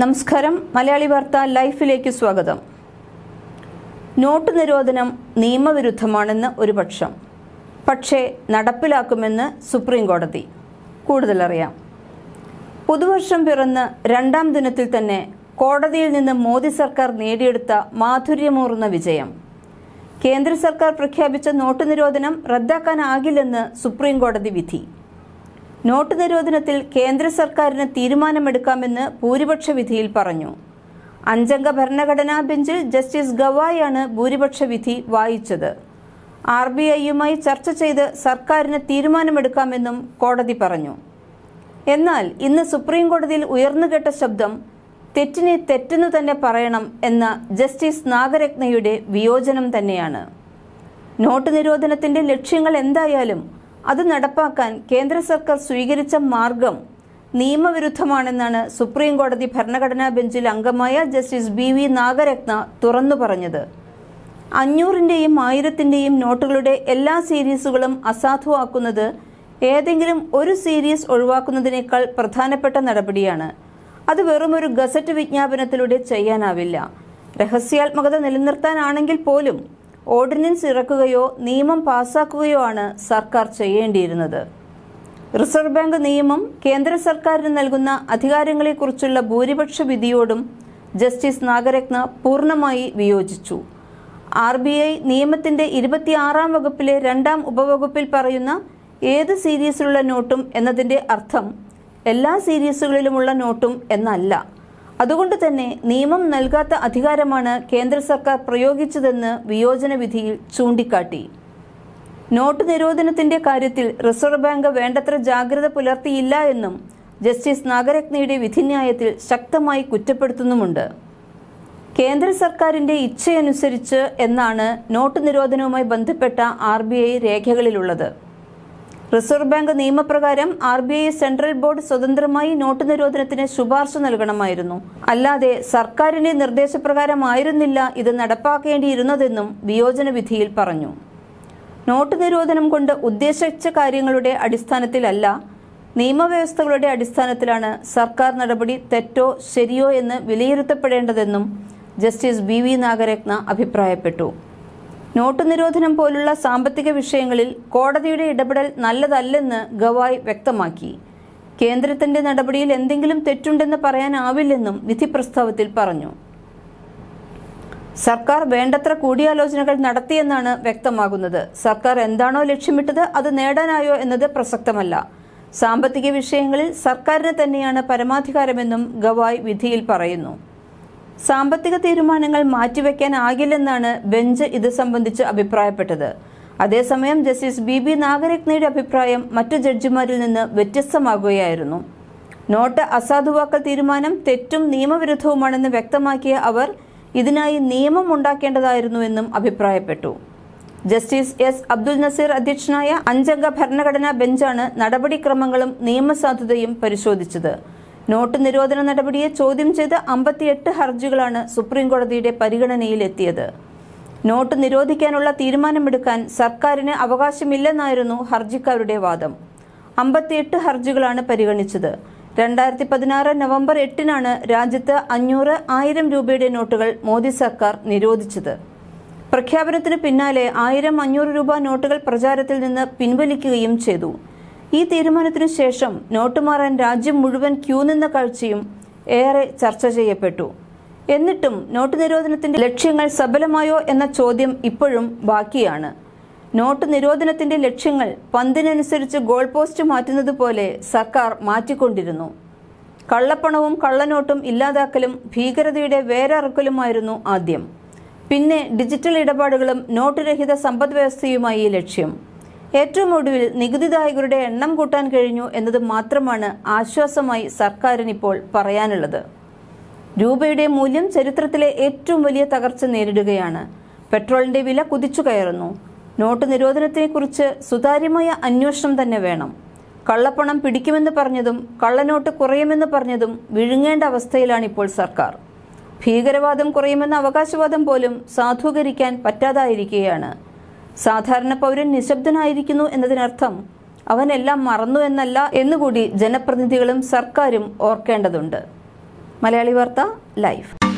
നമസ്കാരം മലയാളി വാർത്ത ലൈഫിലേക്ക് സ്വാഗതം നോട്ട് നിരോധനം നിയമവിരുദ്ധമാണെന്ന് ഒരു പക്ഷം പക്ഷേ നടപ്പിലാക്കുമെന്ന് സുപ്രീം കോടതി കൂടുതലറിയാം പുതുവർഷം പിറന്ന് രണ്ടാം ദിനത്തിൽ തന്നെ കോടതിയിൽ നിന്ന് മോദി സർക്കാർ നേടിയെടുത്ത മാധുര്യമൂർന്ന വിജയം കേന്ദ്ര സർക്കാർ പ്രഖ്യാപിച്ച നോട്ട് നിരോധനം റദ്ദാക്കാനാകില്ലെന്ന് സുപ്രീം കോടതി വിധി നോട്ട് നിരോധനത്തിൽ കേന്ദ്ര സർക്കാരിന് തീരുമാനമെടുക്കാമെന്ന് ഭൂരിപക്ഷ വിധിയിൽ പറഞ്ഞു അഞ്ചംഗ ഭരണഘടനാ ബെഞ്ചിൽ ജസ്റ്റിസ് ഗവായാണ് ഭൂരിപക്ഷ വിധി വായിച്ചത് ആർ ബി ഐയുമായി ചർച്ച ചെയ്ത് സർക്കാരിന് തീരുമാനമെടുക്കാമെന്നും കോടതി പറഞ്ഞു എന്നാൽ ഇന്ന് സുപ്രീം കോടതിയിൽ ഉയർന്നുകേട്ട ശബ്ദം തെറ്റിനെ തെറ്റെന്ന് തന്നെ പറയണം എന്ന ജസ്റ്റിസ് നാഗരത്നയുടെ വിയോജനം തന്നെയാണ് നോട്ട് നിരോധനത്തിന്റെ ലക്ഷ്യങ്ങൾ എന്തായാലും അത് നടപ്പാക്കാൻ കേന്ദ്ര സർക്കാർ സ്വീകരിച്ച മാർഗം നിയമവിരുദ്ധമാണെന്നാണ് സുപ്രീം കോടതി ഭരണഘടനാ ബെഞ്ചിൽ അംഗമായ ജസ്റ്റിസ് ബി വി നാഗരത്ന തുറന്നു പറഞ്ഞത് അഞ്ഞൂറിൻ്റെയും ആയിരത്തിൻ്റെയും നോട്ടുകളുടെ എല്ലാ സീരീസുകളും അസാധുവാക്കുന്നത് ഏതെങ്കിലും ഒരു സീരീസ് ഒഴിവാക്കുന്നതിനേക്കാൾ പ്രധാനപ്പെട്ട നടപടിയാണ് അത് വെറുമൊരു ഗസറ്റ് വിജ്ഞാപനത്തിലൂടെ ചെയ്യാനാവില്ല രഹസ്യാത്മകത നിലനിർത്താനാണെങ്കിൽ പോലും ഓർഡിനൻസ് ഇറക്കുകയോ നിയമം പാസാക്കുകയോ ആണ് സർക്കാർ ചെയ്യേണ്ടിയിരുന്നത് റിസർവ് ബാങ്ക് നിയമം കേന്ദ്ര സർക്കാരിന് നൽകുന്ന അധികാരങ്ങളെക്കുറിച്ചുള്ള ഭൂരിപക്ഷ വിധിയോടും ജസ്റ്റിസ് നാഗരത്ന പൂർണ്ണമായി വിയോജിച്ചു ആർ ബി ഐ നിയമത്തിന്റെ ഇരുപത്തിയാറാം വകുപ്പിലെ രണ്ടാം ഉപവകുപ്പിൽ പറയുന്ന ഏത് സീരീസിലുള്ള നോട്ടും എന്നതിന്റെ അർത്ഥം എല്ലാ സീരീസുകളിലുമുള്ള നോട്ടും എന്നല്ല അതുകൊണ്ട് തന്നെ നിയമം നൽകാത്ത അധികാരമാണ് കേന്ദ്ര സർക്കാർ പ്രയോഗിച്ചതെന്ന് വിയോജന വിധിയിൽ ചൂണ്ടിക്കാട്ടി നോട്ട് നിരോധനത്തിന്റെ കാര്യത്തിൽ റിസർവ് ബാങ്ക് വേണ്ടത്ര ജാഗ്രത പുലർത്തിയില്ല എന്നും ജസ്റ്റിസ് നാഗരത്നയുടെ വിധിന്യായത്തിൽ ശക്തമായി കുറ്റപ്പെടുത്തുന്നുമുണ്ട് കേന്ദ്ര സർക്കാരിന്റെ ഇച്ഛയനുസരിച്ച് എന്നാണ് നോട്ട് നിരോധനവുമായി ബന്ധപ്പെട്ട ആർ രേഖകളിലുള്ളത് റിസർവ് ബാങ്ക് നിയമപ്രകാരം R B I central board സ്വതന്ത്രമായി നോട്ട് നിരോധനത്തിന് ശുപാർശ നൽകണമായിരുന്നു അല്ലാതെ സർക്കാരിന്റെ നിർദ്ദേശപ്രകാരമായിരുന്നില്ല ഇത് നടപ്പാക്കേണ്ടിയിരുന്നതെന്നും വിയോജന വിധിയിൽ പറഞ്ഞു നോട്ട് നിരോധനം കൊണ്ട് ഉദ്ദേശിച്ച കാര്യങ്ങളുടെ അടിസ്ഥാനത്തിലല്ല നിയമവ്യവസ്ഥകളുടെ അടിസ്ഥാനത്തിലാണ് സർക്കാർ നടപടി തെറ്റോ ശരിയോ എന്ന് വിലയിരുത്തപ്പെടേണ്ടതെന്നും ജസ്റ്റിസ് ബി വി നാഗരത്ന അഭിപ്രായപ്പെട്ടു നോട്ടു നിരോധനം പോലുള്ള സാമ്പത്തിക വിഷയങ്ങളിൽ കോടതിയുടെ ഇടപെടൽ നല്ലതല്ലെന്ന് ഗവായ് വ്യക്തമാക്കി കേന്ദ്രത്തിന്റെ നടപടിയിൽ എന്തെങ്കിലും തെറ്റുണ്ടെന്ന് പറയാനാവില്ലെന്നും വിധി പ്രസ്താവത്തിൽ പറഞ്ഞു സർക്കാർ വേണ്ടത്ര കൂടിയാലോചനകൾ നടത്തിയെന്നാണ് വ്യക്തമാകുന്നത് സർക്കാർ എന്താണോ ലക്ഷ്യമിട്ടത് അത് നേടാനായോ എന്നത് പ്രസക്തമല്ല സാമ്പത്തിക വിഷയങ്ങളിൽ സർക്കാരിന് തന്നെയാണ് പരമാധികാരമെന്നും ഗവായ് വിധിയിൽ പറയുന്നു സാമ്പത്തിക തീരുമാനങ്ങൾ മാറ്റിവെക്കാനാകില്ലെന്നാണ് ബെഞ്ച് ഇത് സംബന്ധിച്ച് അഭിപ്രായപ്പെട്ടത് അതേസമയം ജസ്റ്റിസ് ബി ബി നാഗരത്നയുടെ അഭിപ്രായം മറ്റു ജഡ്ജിമാരിൽ നിന്ന് വ്യത്യസ്തമാകുകയായിരുന്നു നോട്ട് അസാധുവാക്കൽ തീരുമാനം തെറ്റും നിയമവിരുദ്ധവുമാണെന്ന് വ്യക്തമാക്കിയ അവർ ഇതിനായി നിയമം ഉണ്ടാക്കേണ്ടതായിരുന്നുവെന്നും അഭിപ്രായപ്പെട്ടു ജസ്റ്റിസ് എസ് അബ്ദുൽ നസീർ അധ്യക്ഷനായ അഞ്ചംഗ ഭരണഘടനാ ബെഞ്ചാണ് നടപടിക്രമങ്ങളും നിയമസാധുതയും പരിശോധിച്ചത് നോട്ട് നിരോധന നടപടിയെ ചോദ്യം ചെയ്ത് അമ്പത്തിയെട്ട് ഹർജികളാണ് സുപ്രീംകോടതിയുടെ പരിഗണനയിലെത്തിയത് നോട്ട് നിരോധിക്കാനുള്ള തീരുമാനമെടുക്കാൻ സർക്കാരിന് അവകാശമില്ലെന്നായിരുന്നു ഹർജിക്കാരുടെ വാദം അമ്പത്തിയെട്ട് ഹർജികളാണ് പരിഗണിച്ചത് രണ്ടായിരത്തി പതിനാറ് നവംബർ എട്ടിനാണ് രാജ്യത്ത് അഞ്ഞൂറ് ആയിരം രൂപയുടെ നോട്ടുകൾ മോദി സർക്കാർ നിരോധിച്ചത് പ്രഖ്യാപനത്തിന് പിന്നാലെ ആയിരം അഞ്ഞൂറ് രൂപ നോട്ടുകൾ പ്രചാരത്തിൽ നിന്ന് പിൻവലിക്കുകയും ചെയ്തു ഈ തീരുമാനത്തിനു ശേഷം നോട്ട് മാറാൻ രാജ്യം മുഴുവൻ ക്യൂ നിന്ന കാഴ്ചയും ഏറെ ചർച്ച ചെയ്യപ്പെട്ടു എന്നിട്ടും നോട്ട് നിരോധനത്തിന്റെ ലക്ഷ്യങ്ങൾ സബലമായോ എന്ന ചോദ്യം ഇപ്പോഴും ബാക്കിയാണ് നോട്ട് നിരോധനത്തിന്റെ ലക്ഷ്യങ്ങൾ പന്തിനനുസരിച്ച് ഗോൾ പോസ്റ്റ് മാറ്റുന്നത് പോലെ സർക്കാർ മാറ്റിക്കൊണ്ടിരുന്നു കള്ളപ്പണവും കള്ളനോട്ടും ഇല്ലാതാക്കലും ഭീകരതയുടെ വേരറക്കലുമായിരുന്നു ആദ്യം പിന്നെ ഡിജിറ്റൽ ഇടപാടുകളും നോട്ടുരഹിത സമ്പദ് വ്യവസ്ഥയുമായി ലക്ഷ്യം ഏറ്റവും ഒടുവിൽ നികുതിദായകരുടെ എണ്ണം കൂട്ടാൻ കഴിഞ്ഞു എന്നത് മാത്രമാണ് ആശ്വാസമായി സർക്കാരിനിപ്പോൾ പറയാനുള്ളത് രൂപയുടെ മൂല്യം ചരിത്രത്തിലെ ഏറ്റവും വലിയ തകർച്ച നേരിടുകയാണ് പെട്രോളിന്റെ വില കുതിച്ചു കയറുന്നു നോട്ട് നിരോധനത്തെക്കുറിച്ച് സുതാര്യമായ അന്വേഷണം തന്നെ വേണം കള്ളപ്പണം പിടിക്കുമെന്ന് പറഞ്ഞതും കള്ളനോട്ട് കുറയുമെന്ന് പറഞ്ഞതും വിഴുങ്ങേണ്ട അവസ്ഥയിലാണ് ഇപ്പോൾ സർക്കാർ ഭീകരവാദം കുറയുമെന്ന അവകാശവാദം പോലും സാധൂകരിക്കാൻ പറ്റാതായിരിക്കുകയാണ് സാധാരണ പൗരൻ നിശബ്ദനായിരിക്കുന്നു എന്നതിനർത്ഥം അവനെല്ലാം മറന്നു എന്നല്ല എന്നുകൂടി ജനപ്രതിനിധികളും സർക്കാരും ഓർക്കേണ്ടതുണ്ട് മലയാളി വാർത്ത ലൈഫ്